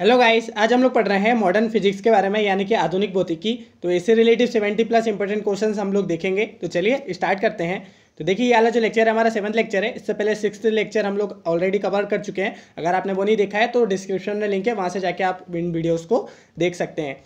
Hello guys आज हम लोग पढ़ रहे हैं मॉडर्न फिजिक्स के बारे में यानी कि आधुनिक भौतिकी तो इससे रिलेटिव 70 प्लस इंपॉर्टेंट क्वेश्चंस हम लोग देखेंगे तो चलिए स्टार्ट करते हैं तो देखिए ये वाला जो लेक्चर है हमारा सेवन्थ लेक्चर है इससे पहले सिक्स लेक्चर हम लोग ऑलरेडी कवर कर चुके हैं अगर आपने वो नहीं देखा है तो डिस्क्रिप्शन में लिंक है वहाँ से जाके आप इन वीडियोज़ को देख सकते हैं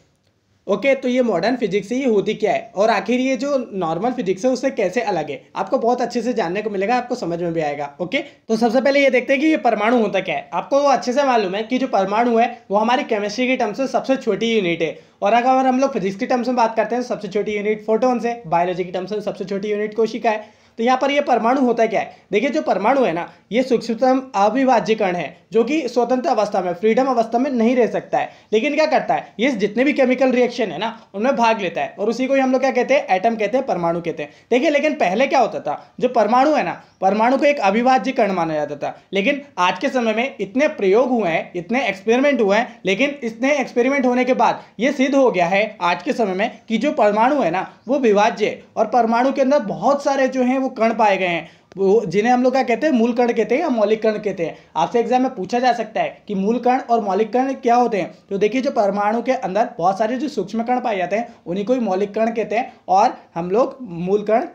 ओके okay, तो ये मॉडर्न फिजिक्स है ये होती क्या है और आखिर ये जो नॉर्मल फिजिक्स है उससे कैसे अलग है आपको बहुत अच्छे से जानने को मिलेगा आपको समझ में भी आएगा ओके okay? तो सबसे पहले ये देखते हैं कि ये परमाणु होता क्या है आपको अच्छे से मालूम है कि जो परमाणु है वो हमारी केमिस्ट्री की टर्म से सबसे छोटी यूनिट है और अगर हम लोग फिजिक्स की टर्म्स में बात करते हैं सबसे छोटी यूनिट फोटोन से बायोलॉजी की टर्म्स में सबसे छोटी यूनिट कोशिका है तो यहाँ पर ये परमाणु होता है क्या है देखिए जो परमाणु है ना ये सूक्ष्मतम अविभाज्य कण है जो कि स्वतंत्र अवस्था में फ्रीडम अवस्था में नहीं रह सकता है लेकिन क्या करता है ये जितने भी केमिकल रिएक्शन है ना उनमें भाग लेता है और उसी को हम लोग क्या कहते हैं एटम कहते हैं परमाणु कहते हैं देखिए लेकिन पहले क्या होता था जो परमाणु है ना परमाणु को एक अविभाज्य कण माना जाता था लेकिन आज के समय में इतने प्रयोग हुए हैं इतने एक्सपेरिमेंट हुए हैं लेकिन इतने एक्सपेरिमेंट होने के बाद ये सिद्ध हो गया है आज के समय में कि जो परमाणु है ना वो विभाज्य और परमाणु के अंदर बहुत सारे जो हैं वो कण पाए गए हैं वो जिन्हें हम लोग क्या कहते हैं मूल कण कहते हैं या मौलिक कण कहते हैं आपसे एग्जाम में पूछा जा सकता है कि मूल कण और मौलिक कण क्या होते हैं तो देखिए जो परमाणु के अंदर बहुत सारे जो सूक्ष्म कण पाए जाते हैं उन्हीं को ही मौलिक कण कहते हैं और हम लोग मूल कण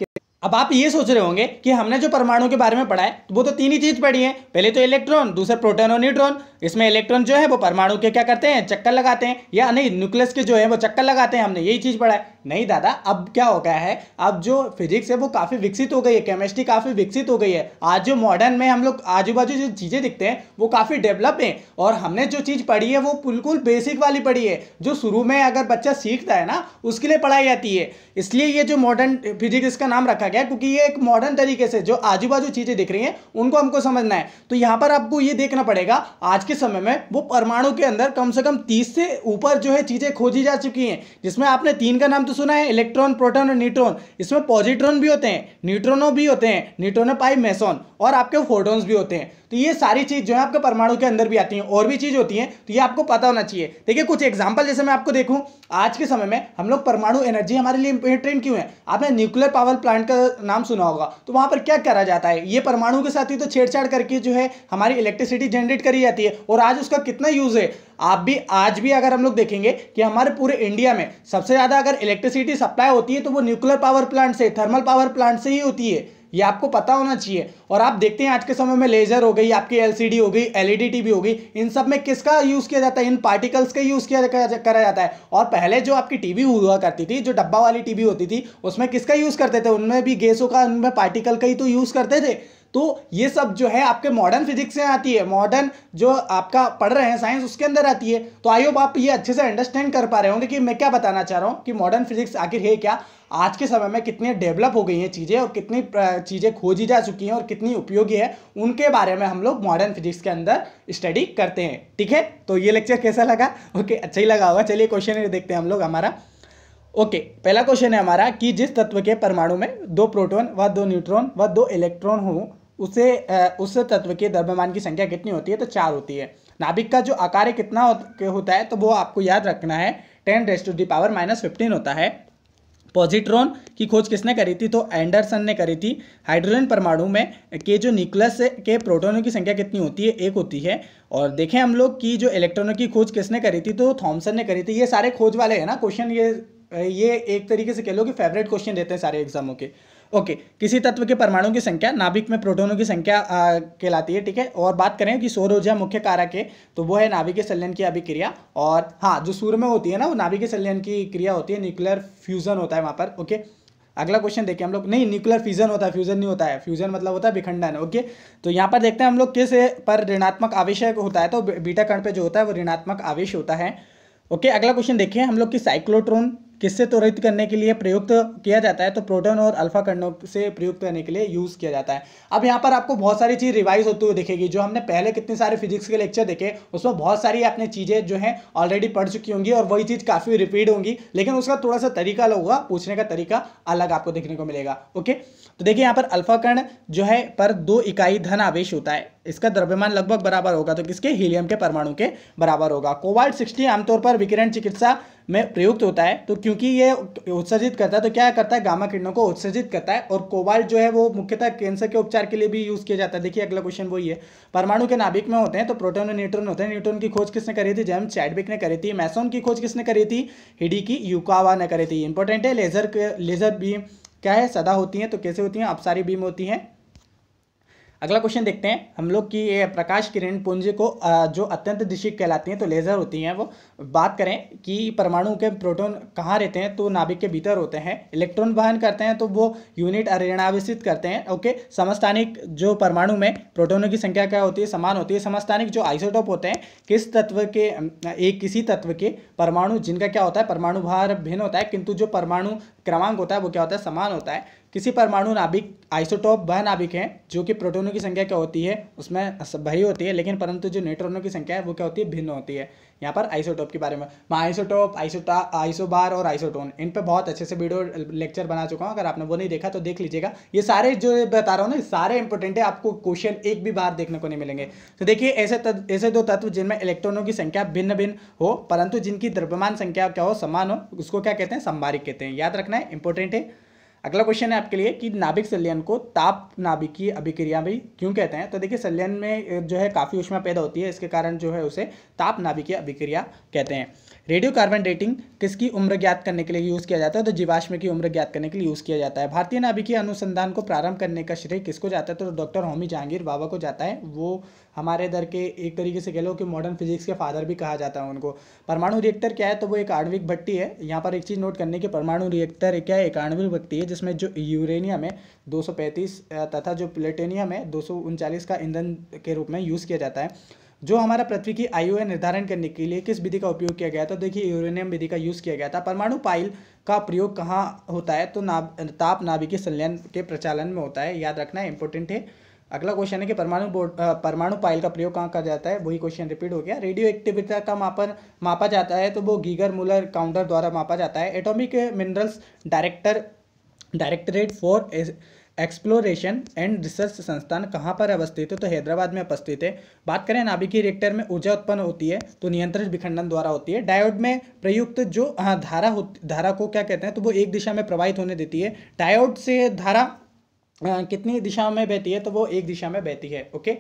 अब आप ये सोच रहे होंगे कि हमने जो परमाणु के बारे में पढ़ा है वो तो तीन ही चीज़ पढ़ी है पहले तो इलेक्ट्रॉन दूसरे प्रोटॉन और न्यूट्रॉन इसमें इलेक्ट्रॉन जो है वो परमाणु के क्या करते हैं चक्कर लगाते हैं या नहीं न्यूक्लियस के जो है वो चक्कर लगाते हैं हमने यही चीज़ पढ़ा है नहीं दादा अब क्या हो गया है अब जो फिजिक्स है वो काफ़ी विकसित हो गई है केमिस्ट्री काफ़ी विकसित हो गई है आज जो मॉडर्न में हम लोग आजू बाजू जो चीज़ें दिखते हैं वो काफ़ी डेवलप हैं और हमने जो चीज़ पढ़ी है वो बिल्कुल बेसिक वाली पढ़ी है जो शुरू में अगर बच्चा सीखता है ना उसके लिए पढ़ाई जाती है इसलिए ये जो मॉडर्न फिजिक्स का नाम रखा गया क्योंकि ये एक मॉडर्न तरीके से जो आजू बाजू चीज़ें दिख रही हैं उनको हमको समझना है तो यहां पर आपको ये देखना पड़ेगा आज के समय में वो परमाणु के अंदर कम से कम तीस से ऊपर जो है चीज़ें खोजी जा चुकी हैं जिसमें आपने तीन का नाम तो सुना है इलेक्ट्रॉन प्रोटोन और न्यूट्रॉन इसमें पॉजिट्रॉन भी होते हैं न्यूट्रॉनो भी होते हैं न्यूट्रोनो पाई मेसोन और आपके फोटोन्स भी होते हैं तो ये सारी चीज़ जो है आपके परमाणु के अंदर भी आती है और भी चीज़ होती है तो ये आपको पता होना चाहिए देखिए कुछ एग्जाम्पल जैसे मैं आपको देखूँ आज के समय में हम लोग परमाणु एनर्जी हमारे लिए इंपोर्टेंट क्यों है आपने न्यूक्लियर पावर प्लांट का नाम सुना होगा तो वहाँ पर क्या करा जाता है ये परमाणु के साथ ही तो छेड़छाड़ करके जो है हमारी इलेक्ट्रिसिटी जनरेट करी जाती है और आज उसका कितना यूज़ है आप भी आज भी अगर हम लोग देखेंगे कि हमारे पूरे इंडिया में सबसे ज़्यादा अगर इलेक्ट्रिसिटी सप्लाई होती है तो वो न्यूक्लियर पावर प्लांट से थर्मल पावर प्लांट से ही होती है ये आपको पता होना चाहिए और आप देखते हैं आज के समय में लेजर हो गई आपकी एलसीडी हो गई एलईडी टीवी e हो गई इन सब में किसका यूज़ किया जाता है इन पार्टिकल्स का यूज़ किया करा जाता है और पहले जो आपकी टीवी हुआ करती थी जो डब्बा वाली टीवी होती थी उसमें किसका यूज़ करते थे उनमें भी गैसों का उनमें पार्टिकल का ही तो यूज़ करते थे तो ये सब जो है आपके मॉडर्न फिजिक्स में आती है मॉडर्न जो आपका पढ़ रहे हैं साइंस उसके अंदर आती है तो आई होप आप ये अच्छे से अंडरस्टैंड कर पा रहे होंगे कि मैं क्या बताना चाह रहा हूँ कि मॉडर्न फिजिक्स आखिर है क्या आज के समय में कितने डेवलप हो गई हैं चीज़ें और कितनी चीज़ें खोजी जा चुकी हैं और कितनी उपयोगी है उनके बारे में हम लोग मॉडर्न फिजिक्स के अंदर स्टडी करते हैं ठीक है तो ये लेक्चर कैसा लगा ओके अच्छा ही लगा होगा चलिए क्वेश्चन देखते हैं हम लोग हमारा ओके okay, पहला क्वेश्चन है हमारा कि जिस तत्व के परमाणु में दो प्रोटॉन व दो न्यूट्रॉन व दो इलेक्ट्रॉन हों उसे उस तत्व के द्रव्यमान की संख्या कितनी होती है तो चार होती है नाभिक का जो आकार कितना होता है तो वो आपको याद रखना है ten raise to the power minus fifteen होता है पॉजिट्रॉन की खोज किसने करी थी तो एंडरसन ने करी थी हाइड्रोजन परमाणु में के जो न्यूक्लियस के प्रोटोनों की संख्या कितनी होती है एक होती है और देखें हम लोग कि जो इलेक्ट्रॉनों की खोज किसने करी थी तो थॉमसन ने करी थी ये सारे खोज वाले हैं ना क्वेश्चन ये ये एक तरीके से कह लो कि फेवरेट क्वेश्चन देते हैं सारे एग्जामों के ओके किसी तत्व के परमाणु की संख्या नाभिक में प्रोटोनों की संख्या कहलाती है ठीक है और बात करें कि सौर ऊर्जा मुख्य कारक है तो वो है नाभिकीय संलयन की अभिक्रिया और हाँ जो सूर्य में होती है ना वो नाभिकीय संलयन की क्रिया होती है न्यूक्लियर फ्यूजन होता है वहाँ पर ओके अगला क्वेश्चन देखिए हम लोग नहीं न्यूक्लियर फ्यूजन होता है फ्यूजन नहीं होता है फ्यूजन मतलब होता है विखंडन ओके तो यहाँ पर देखते हैं हम लोग किस पर ऋणात्मक आवेश होता है तो बीटा कण पर जो होता है वो ऋणात्मक आवेश होता है ओके अगला क्वेश्चन देखिए हम लोग की साइक्लोट्रोन किससे त्वरित करने के लिए प्रयुक्त किया जाता है तो प्रोटोन और अल्फा करणों से प्रयुक्त करने के लिए यूज़ किया जाता है अब यहाँ पर आपको बहुत सारी चीज़ रिवाइज होती हुई दिखेगी जो हमने पहले कितने सारे फिजिक्स के लेक्चर देखे उसमें बहुत सारी आपने चीज़ें जो है ऑलरेडी पढ़ चुकी होंगी और वही चीज़ काफ़ी रिपीट होंगी लेकिन उसका थोड़ा सा तरीका अलग होगा पूछने का तरीका अलग आपको देखने को मिलेगा ओके तो देखिए यहाँ पर अल्फा कर्ण जो है पर दो इकाई धन आवेश होता है इसका द्रव्यमान लगभग बराबर होगा तो किसके हीलियम के परमाणु के बराबर होगा कोवाल्ट सिक्सटी आमतौर पर विकिरण चिकित्सा में प्रयुक्त होता है तो क्योंकि ये उत्सर्जित करता है तो क्या करता है गामा किरणों को उत्सर्जित करता है और कोवाल्ट जो है वो मुख्यतः कैंसर के उपचार के लिए भी यूज़ किया जाता है देखिए अगला क्वेश्चन वही है परमाणु के नाभिक में होते हैं तो प्रोटोन और न्यूट्रॉन होते हैं न्यूट्रॉन की खोज किसने करी थी जैम चैडबिक ने करी थी मैसोन की खोज किसने करी थी हिडी की युकावा ने करी थी इंपॉर्टेंट है लेजर लेजर बीम क्या है सदा होती हैं तो कैसे होती हैं सारी बीम होती हैं अगला क्वेश्चन देखते हैं हम लोग की प्रकाश किरण पुंज को जो अत्यंत दिशिक कहलाती हैं तो लेज़र होती हैं वो बात करें कि परमाणु के प्रोटॉन कहाँ रहते हैं तो नाभिक के भीतर होते हैं इलेक्ट्रॉन वहन करते हैं तो वो यूनिट ऋणावेशित करते हैं ओके समस्थानिक जो परमाणु में प्रोटोनों की संख्या क्या होती है समान होती है समस्थानिक जो आइसोटोप होते हैं किस तत्व के एक किसी तत्व के परमाणु जिनका क्या होता है परमाणु भार भिन्न होता है किंतु जो परमाणु क्रमांक होता है वो क्या होता है समान होता है किसी परमाणु नाभिक आइसोटॉप वह नाभिक है जो कि प्रोटोनों की संख्या क्या होती है उसमें भरी होती है लेकिन परंतु जो न्यूट्रॉनों की संख्या है वो क्या होती है भिन्न होती है यहाँ पर आइसोटॉप के बारे में मैं आइसोटॉप आइसोटा आइसोबार और आइसोटोन इन पर बहुत अच्छे से वीडियो लेक्चर बना चुका हूँ अगर आपने वो नहीं देखा तो देख लीजिएगा ये सारे जो बता रहा हूँ ना सारे इंपॉर्टेंट है आपको क्वेश्चन एक भी बार देखने को नहीं मिलेंगे तो देखिए ऐसे ऐसे दो तत्व जिनमें इलेक्ट्रॉनों की संख्या भिन्न भिन्न हो परंतु जिनकी द्रव्यमान संख्या क्या हो समान हो उसको क्या कहते हैं संभारिक कहते हैं याद रखना है इंपॉर्टेंट है अगला क्वेश्चन है आपके लिए कि नाभिक संलयन को ताप नाभिकीय अभिक्रिया भी क्यों कहते हैं तो देखिए संलयन में जो है काफ़ी ऊष्मा पैदा होती है इसके कारण जो है उसे ताप नाभिकीय अभिक्रिया कहते हैं रेडियो कार्बन डेटिंग किसकी उम्र ज्ञात करने के लिए यूज़ किया जाता है तो जीवाश्म की उम्र ज्ञात करने के लिए यूज़ किया जाता है भारतीय नाभिकीय अनुसंधान को प्रारंभ करने का श्रेय किसको जाता है तो डॉक्टर होमी जहांगीर बाबा को जाता है वो हमारे इधर के एक तरीके से कह लो कि मॉडर्न फिजिक्स के फादर भी कहा जाता है उनको परमाणु रिएक्टर क्या है तो वो एक आणविक भट्टी है यहाँ पर एक चीज़ नोट करने की परमाणु रिएक्टर क्या है एक आणविक भट्टी है जिसमें जो यूरेनियम है दो तथा जो प्लेटेनियम है दो का ईंधन के रूप में यूज़ किया जाता है जो हमारा पृथ्वी की आयु है निर्धारण करने के लिए किस विधि का उपयोग किया गया था तो देखिए यूरेनियम विधि का यूज़ किया गया था परमाणु पाइल का प्रयोग कहाँ होता है तो नाभ ताप नाभिकीय संलयन के प्रचालन में होता है याद रखना इंपॉर्टेंट है अगला क्वेश्चन है कि परमाणु बोर्ड परमाणु पाइल का प्रयोग कहाँ कहा जाता है वही क्वेश्चन रिपीट हो गया रेडियो एक्टिविटी का मापन मापा जाता है तो वो गीगर मूलर काउंटर द्वारा मापा जाता है atomic minerals director directorate for exploration and research संस्थान कहाँ पर अवस्थित है तो हैदराबाद में अवस्थित है बात करें नाभिकीय रिएक्टर में ऊर्जा उत्पन्न होती है तो नियंत्रित विखंडन द्वारा होती है डायोड में प्रयुक्त जो धारा होती धारा को क्या कहते हैं तो वो एक दिशा में प्रवाहित होने देती है डायोड से धारा कितनी दिशाओं में बहती है तो वो एक दिशा में बहती है ओके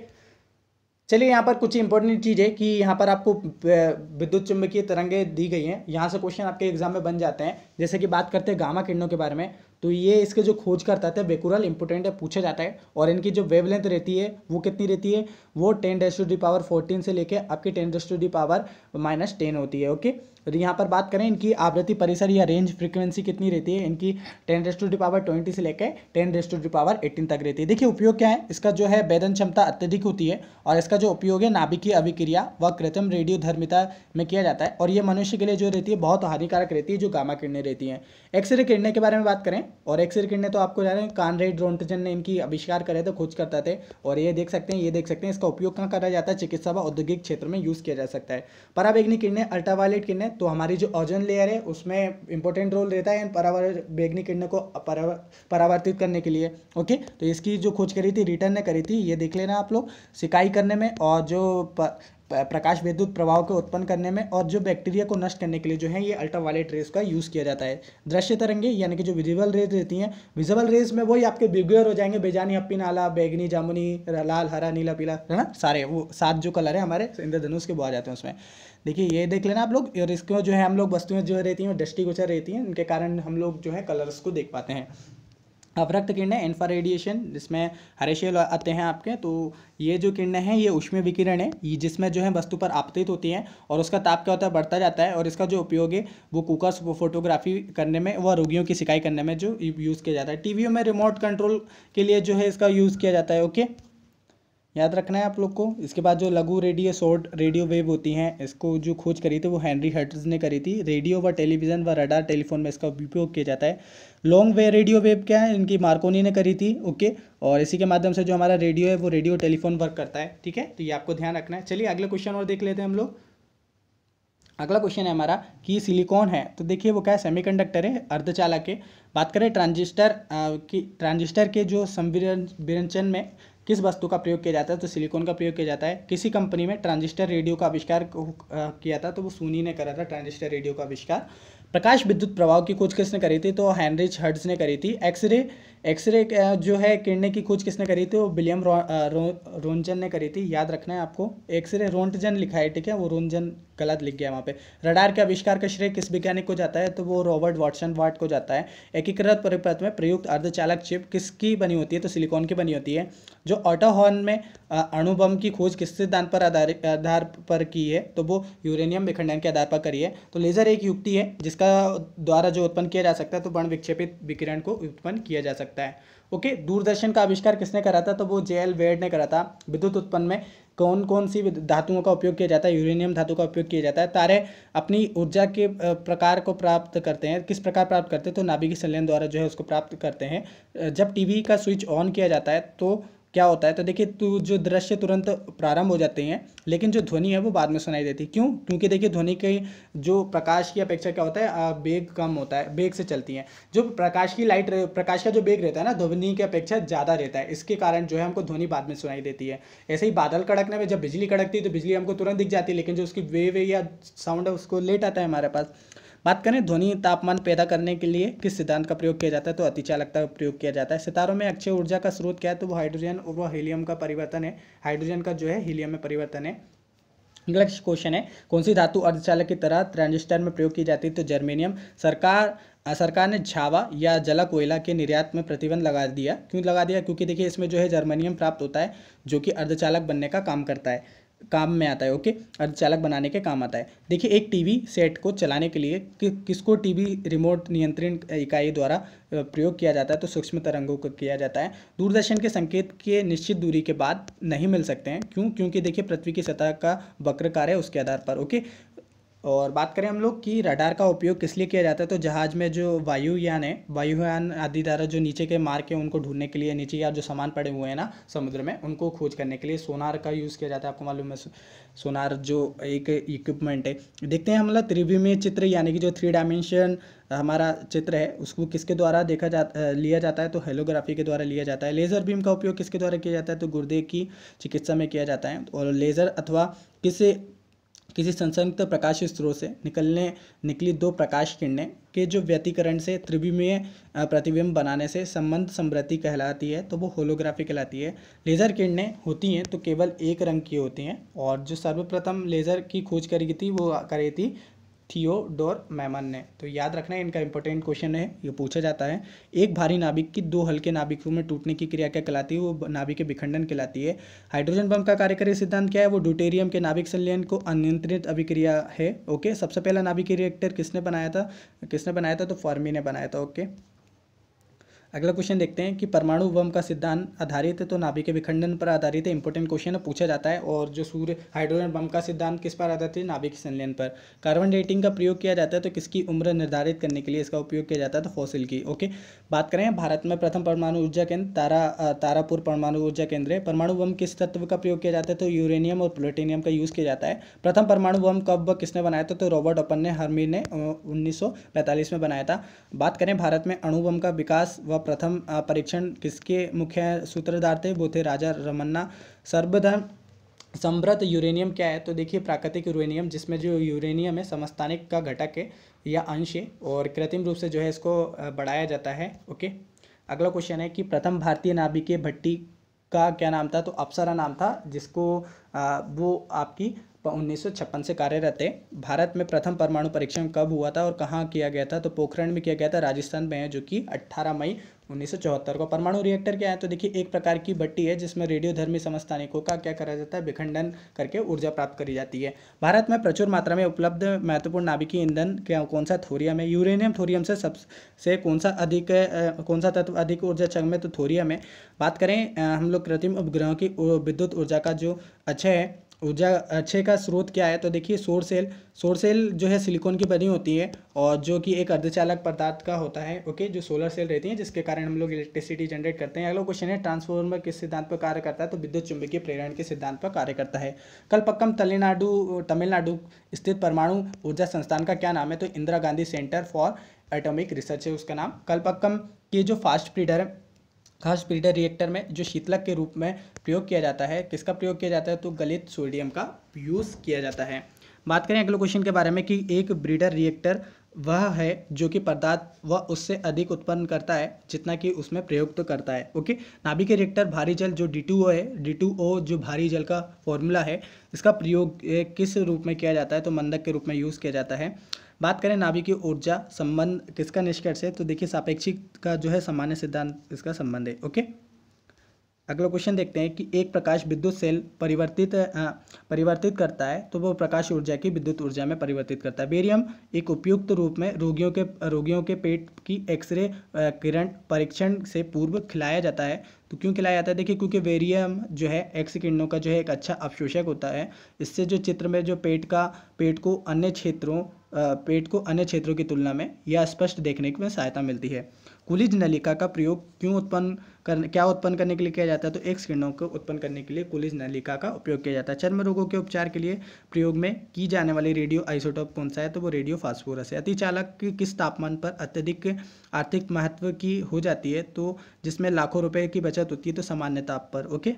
चलिए यहाँ पर कुछ इंपॉर्टेंट चीज़ है कि यहाँ पर आपको विद्युत चुंबकीय तरंगे दी गई हैं यहाँ से क्वेश्चन आपके एग्जाम में बन जाते हैं जैसे कि बात करते हैं गामा किरणों के बारे में तो ये इसके जो खोज करता था बेकुरल इंपोर्टेंट है पूछा जाता है और इनकी जो वेवलेंथ रहती है वो कितनी रहती है वो ten raise to the power fourteen से लेके आपकी ten raise to the power minus ten होती है ओके और यहाँ पर बात करें इनकी आवृत्ति परिसर या रेंज फ्रिक्वेंसी कितनी रहती है इनकी ten raise to the power twenty से लेकर ten raise to the power eighteen तक रहती है देखिए उपयोग क्या है इसका जो है वेदन क्षमता अत्यधिक होती है और इसका जो उपयोग है नाभिकीय अभिक्रिया व कृत्रिम रेडियो धर्मिता में किया जाता है और ये मनुष्य के लिए जो रहती है बहुत हानिकारक रहती है जो गामा किरणें रहती हैं एक्सरे किरणें के बारे में बात करें और एक्सरे किरणें तो आपको जाना है रेड ड्रोनटजन ने इनकी आविष्कार करे थे तो खोज करता थे और ये देख सकते हैं ये देख सकते हैं इसका उपयोग कहाँ करा जाता है चिकित्सा व औद्योगिक क्षेत्र में यूज़ किया जा सकता है पराबेगनी किरणें अल्ट्रावायलेट किरणें तो हमारी जो ओजन लेयर है उसमें इंपॉर्टेंट रोल रहता है इन पराबेगनी किरणों को परावर्तित करने के लिए ओके तो इसकी जो खोज करी थी रिटर्न ने करी थी ये देख लेना आप लोग सिकाई करने में और जो प्रकाश विद्युत प्रभाव को उत्पन्न करने में और जो बैक्टीरिया को नष्ट करने के लिए जो है ये अल्ट्रा वायलेट रेज का यूज़ किया जाता है दृश्य तरंगे यानी कि जो विजिबल रेज रहती हैं विजिबल रेज में वही आपके बिगुअर हो जाएंगे बेजानी अपी नाला बैगनी जामुनी लाल हरा नीला पीला है ना सारे वो सात जो कलर है हमारे इंद्रधनुष के वो आ जाते हैं उसमें देखिए ये देख लेना आप लोग और इसको जो है हम लोग वस्तुएं जो रहती हैं दृष्टिगोचर रहती हैं उनके कारण हम लोग जो है कलर्स को देख पाते हैं अवरक्त किरणें इन्फ्रा रेडिएशन जिसमें शेल आते हैं आपके तो ये जो किरणें हैं ये उष्मीय विकिरण है ये जिसमें जो है वस्तु पर आपतित होती हैं और उसका ताप क्या होता है बढ़ता जाता है और इसका जो उपयोग है वो कुकर्स फोटोग्राफी करने में व रोगियों की सिकाई करने में जो यूज़ किया जाता है टीवीओं में रिमोट कंट्रोल के लिए जो है इसका यूज़ किया जाता है ओके याद रखना है आप लोग को इसके बाद जो लघु रेडियो शॉर्ट रेडियो वेव होती हैं इसको जो खोज करी थी वो हैनरी हटर्स ने करी थी रेडियो व टेलीविज़न व रडार टेलीफोन में इसका उपयोग किया जाता है लॉन्ग वे रेडियो वेव क्या है इनकी मार्कोनी ने करी थी ओके और इसी के माध्यम से जो हमारा रेडियो है वो रेडियो टेलीफोन वर्क करता है ठीक है तो ये आपको ध्यान रखना है चलिए अगले क्वेश्चन और देख लेते हैं हम लोग अगला क्वेश्चन है हमारा कि सिलिकॉन है तो देखिए वो क्या है सेमी कंडक्टर है अर्धचालक है बात करें ट्रांजिस्टर की ट्रांजिस्टर के जो संविरंचन में किस वस्तु का प्रयोग किया जाता है तो सिलिकॉन का प्रयोग किया जाता है किसी कंपनी में ट्रांजिस्टर रेडियो का आविष्कार किया था तो वो सोनी ने करा था ट्रांजिस्टर रेडियो का आविष्कार प्रकाश विद्युत प्रभाव की खोज किसने करी थी तो हैनरिच हर्ड्स ने करी थी एक्सरे एक्सरे जो है किरणें की खोज किसने करी थी वो विलियम रो, रो, रोनजन ने करी थी याद रखना है आपको एक्सरे रोनटजन लिखा है ठीक है वो रोनजन गलत लिख गया वहाँ पे रडार के आविष्कार का श्रेय किस वैज्ञानिक को जाता है तो वो रॉबर्ट वाटसन वाट को जाता है एकीकृत परिपथ में प्रयुक्त अर्धचालक चिप किसकी बनी होती है तो सिलिकॉन की बनी होती है जो ऑटोहॉर्न में अणुबम की खोज किस सिद्धांत पर आधारित आधार पर की है तो वो यूरेनियम विखंडन के आधार पर करी है तो लेजर एक युक्ति है जिसका द्वारा जो उत्पन्न किया जा सकता है तो वर्ण विक्षेपित विकिरण को उत्पन्न किया जा सकता है ओके okay, दूरदर्शन का आविष्कार किसने करा था तो वो जे एल वेड ने करा था विद्युत उत्पन्न में कौन कौन सी धातुओं का उपयोग किया जाता है यूरेनियम धातु का उपयोग किया जाता है तारे अपनी ऊर्जा के प्रकार को प्राप्त करते हैं किस प्रकार प्राप्त करते हैं तो नाभिकीय संलयन द्वारा जो है उसको प्राप्त करते हैं जब टीवी का स्विच ऑन किया जाता है तो क्या होता है तो देखिए तो जो दृश्य तुरंत प्रारंभ हो जाते हैं लेकिन जो ध्वनि है वो बाद में सुनाई देती है क्यों क्योंकि देखिए ध्वनि के जो प्रकाश की अपेक्षा क्या होता है बेग कम होता है बेग से चलती हैं जो प्रकाश की लाइट प्रकाश का जो बेग रहता है ना ध्वनि की अपेक्षा ज़्यादा रहता है इसके कारण जो है हमको ध्वनि बाद में सुनाई देती है ऐसे ही बादल कड़कने में जब बिजली कड़कती है तो बिजली हमको तुरंत दिख जाती है लेकिन जो उसकी वेव या साउंड है उसको लेट आता है हमारे पास बात करें ध्वनि तापमान पैदा करने के लिए किस सिद्धांत का प्रयोग किया जाता है तो अतिचालकता का प्रयोग किया जाता है सितारों में अक्षय ऊर्जा का स्रोत क्या है तो वो हाइड्रोजन और वो हीलियम का परिवर्तन है हाइड्रोजन का जो है हीलियम में परिवर्तन है अगला क्वेश्चन है कौन सी धातु अर्धचालक की तरह ट्रांजिस्टर में प्रयोग की जाती है तो जर्मेनियम सरकार सरकार ने झावा या जला कोयला के निर्यात में प्रतिबंध लगा दिया क्यों लगा दिया क्योंकि देखिए इसमें जो है जर्मेनियम प्राप्त होता है जो कि अर्धचालक बनने का काम करता है काम में आता है ओके और चालक बनाने के काम आता है देखिए एक टीवी सेट को चलाने के लिए कि, किसको टीवी रिमोट नियंत्रण इकाई द्वारा प्रयोग किया जाता है तो सूक्ष्म तरंगों को किया जाता है दूरदर्शन के संकेत के निश्चित दूरी के बाद नहीं मिल सकते हैं क्यों क्योंकि देखिए पृथ्वी की सतह का वक्रकार है उसके आधार पर ओके और बात करें हम लोग कि रडार का उपयोग किस लिए किया जाता है तो जहाज़ में जो वायुयान है वायुयान आदि द्वारा जो नीचे के मार्ग के उनको ढूंढने के लिए नीचे या जो सामान पड़े हुए हैं ना समुद्र में उनको खोज करने के लिए सोनार का यूज़ किया जाता है आपको मालूम है सोनार जो एक इक्विपमेंट है देखते हैं हमारा त्रिविमीय चित्र यानी कि जो थ्री डायमेंशन हमारा चित्र है उसको किसके द्वारा देखा जा लिया जाता है तो हेलोग्राफी के द्वारा लिया जाता है लेज़र बीम का उपयोग किसके द्वारा किया जाता है तो गुर्दे की चिकित्सा में किया जाता है और लेज़र अथवा किसी किसी संसंगत प्रकाश स्त्रोत से निकलने निकली दो प्रकाश किरणें के जो व्यतीकरण से त्रिविमीय प्रतिबिंब बनाने से संबंध समृद्धि कहलाती है तो वो होलोग्राफी कहलाती है लेज़र किरणें होती हैं तो केवल एक रंग की होती हैं और जो सर्वप्रथम लेज़र की खोज करी थी वो करी थी थियोडोर मैमन ने तो याद रखना है इनका इंपॉर्टेंट क्वेश्चन है ये पूछा जाता है एक भारी नाभिक की दो हल्के नाभिकों में टूटने की क्रिया क्या कहलाती है वो नाभिक के विखंडन कहलाती है हाइड्रोजन बम का कार्यकारी सिद्धांत क्या है वो ड्यूटेरियम के नाभिक संलयन को अनियंत्रित अभिक्रिया है ओके सबसे पहला नाभिक रिएक्टर किसने बनाया था किसने बनाया था तो फॉर्मी ने बनाया था ओके अगला क्वेश्चन देखते हैं कि परमाणु बम का सिद्धांत आधारित है तो नाभिक के विखंडन पर आधारित है इंपॉर्टेंट क्वेश्चन पूछा जाता है और जो सूर्य हाइड्रोजन बम का सिद्धांत किस पर आधारित है नाभिक संलयन पर कार्बन डेटिंग का प्रयोग किया जाता है तो किसकी उम्र निर्धारित करने के लिए इसका उपयोग किया जाता है तो फॉसिल की ओके बात करें भारत में प्रथम परमाणु ऊर्जा केंद्र तारा तारापुर परमाणु ऊर्जा केंद्र है परमाणु बम किस तत्व का प्रयोग किया जाता है तो यूरेनियम और प्लूटेनियम का यूज़ किया जाता है प्रथम परमाणु बम कब किसने बनाया था तो रॉबर्ट ओपन ने हर्मी ने उन्नीस में बनाया था बात करें भारत में अणुबम का विकास व प्रथम परीक्षण किसके मुख्य सूत्रधार थे वो थे राजा रमन्ना सर्वधर्म समृद्ध यूरेनियम क्या है तो देखिए प्राकृतिक यूरेनियम जिसमें जो यूरेनियम है समस्थानिक का घटक है या अंश है और कृत्रिम रूप से जो है इसको बढ़ाया जाता है ओके अगला क्वेश्चन है कि प्रथम भारतीय नाभिकीय भट्टी का क्या नाम था तो अप्सरा नाम था जिसको आ, वो आपकी उन्नीस से कार्यरत थे भारत में प्रथम परमाणु परीक्षण कब हुआ था और कहाँ किया गया था तो पोखरण में किया गया था राजस्थान में है जो कि 18 मई उन्नीस को परमाणु रिएक्टर क्या है तो देखिए एक प्रकार की भट्टी है जिसमें रेडियोधर्मी समस्थानिकों का क्या करा जाता है विखंडन करके ऊर्जा प्राप्त करी जाती है भारत में प्रचुर मात्रा में उपलब्ध महत्वपूर्ण नाभिकीय ईंधन क्या कौन सा थोरियम है यूरेनियम थोरियम से सबसे कौन सा अधिक कौन सा तत्व अधिक ऊर्जा चंग में तो थोरियम है बात करें हम लोग कृत्रिम उपग्रहों की विद्युत ऊर्जा का जो अच्छा है ऊर्जा अच्छे का स्रोत क्या है तो देखिए सोर सेल सोर सेल जो है सिलिकॉन की बनी होती है और जो कि एक अर्धचालक पदार्थ का होता है ओके जो सोलर सेल रहती है जिसके कारण हम लोग इलेक्ट्रिसिटी जनरेट करते हैं अगला क्वेश्चन है ट्रांसफॉर्मर किस सिद्धांत पर कार्य करता है तो विद्युत चुंबकीय प्रेरण के सिद्धांत पर कार्य करता है कल पक्कम तमिलनाडु तमिलनाडु स्थित परमाणु ऊर्जा संस्थान का क्या नाम है तो Indira Gandhi centre for atomic research है उसका नाम कलपक्कम के जो फास्ट ब्रीडर है खास ब्रीडर रिएक्टर में जो शीतलक के रूप में प्रयोग किया जाता है किसका प्रयोग किया जाता है तो गलित सोडियम का यूज़ किया जाता है बात करें अगले क्वेश्चन के बारे में कि एक ब्रीडर रिएक्टर वह है जो कि पदार्थ वह उससे अधिक उत्पन्न करता है जितना कि उसमें प्रयुक्त तो करता है ओके के रिएक्टर भारी जल जो डी टू ओ है डी टू ओ जो भारी जल का फॉर्मूला है इसका प्रयोग किस रूप में किया जाता है तो मंदक के रूप में यूज़ किया जाता है बात करें नाभिकीय ऊर्जा संबंध किसका निष्कर्ष है तो देखिए सापेक्षिक का जो है सामान्य सिद्धांत इसका संबंध है ओके अगला क्वेश्चन देखते हैं कि एक प्रकाश विद्युत सेल परिवर्तित आ, परिवर्तित करता है तो वो प्रकाश ऊर्जा की विद्युत ऊर्जा में परिवर्तित करता है बेरियम एक उपयुक्त रूप में रोगियों के रोगियों के पेट की एक्सरे किरण परीक्षण से पूर्व खिलाया जाता है तो क्यों खिलाया जाता है देखिए क्योंकि वेरियम जो है एक्स किरणों का जो है एक अच्छा अवशोषक होता है इससे जो चित्र में जो पेट का पेट को अन्य क्षेत्रों पेट को अन्य क्षेत्रों की तुलना में यह स्पष्ट देखने में सहायता मिलती है कुलिज नलिका का प्रयोग क्यों उत्पन्न कर क्या उत्पन्न करने के लिए किया जाता है तो एक्स किरणों को उत्पन्न करने के लिए कुलिज नलिका का उपयोग किया जाता है चर्म रोगों के उपचार के लिए प्रयोग में की जाने वाली रेडियो आइसोटोप कौन सा है तो वो रेडियो फास्फोरस है अति चालक की किस तापमान पर अत्यधिक आर्थिक महत्व की हो जाती है तो जिसमें लाखों रुपये की बचत होती है तो सामान्य ताप पर ओके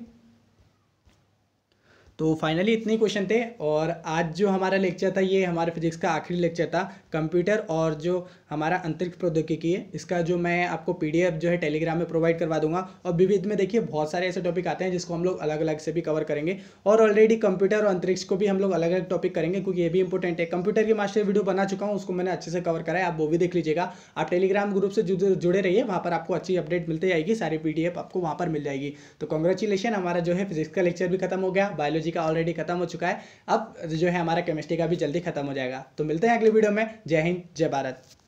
तो फाइनली इतने क्वेश्चन थे और आज जो हमारा लेक्चर था ये हमारे फिजिक्स का आखिरी लेक्चर था कंप्यूटर और जो हमारा अंतरिक्ष प्रौद्योगिकी है इसका जो मैं आपको पीडीएफ जो है टेलीग्राम में प्रोवाइड करवा दूंगा और विविध में देखिए बहुत सारे ऐसे टॉपिक आते हैं जिसको हम लोग अलग अलग से भी कवर करेंगे और ऑलरेडी कंप्यूटर और अंतरिक्ष को भी हम लोग अलग अलग टॉपिक करेंगे क्योंकि ये भी इंपॉर्टेंट है कंप्यूटर की मास्टर वीडियो बना चुका हूँ उसको मैंने अच्छे से कवर कराया आप वो भी देख लीजिएगा आप टेलीग्राम ग्रुप से जुड़े रहिए वहाँ पर आपको अच्छी अपडेट मिलती जाएगी सारी पी आपको वहाँ पर मिल जाएगी तो कॉन्ग्रेचुलेशन हमारा जो है फिजिक्स का लेक्चर भी खत्म हो गया बायोलॉजी जी का ऑलरेडी खत्म हो चुका है अब जो है हमारा केमिस्ट्री का भी जल्दी खत्म हो जाएगा तो मिलते हैं अगले वीडियो में जय हिंद जय भारत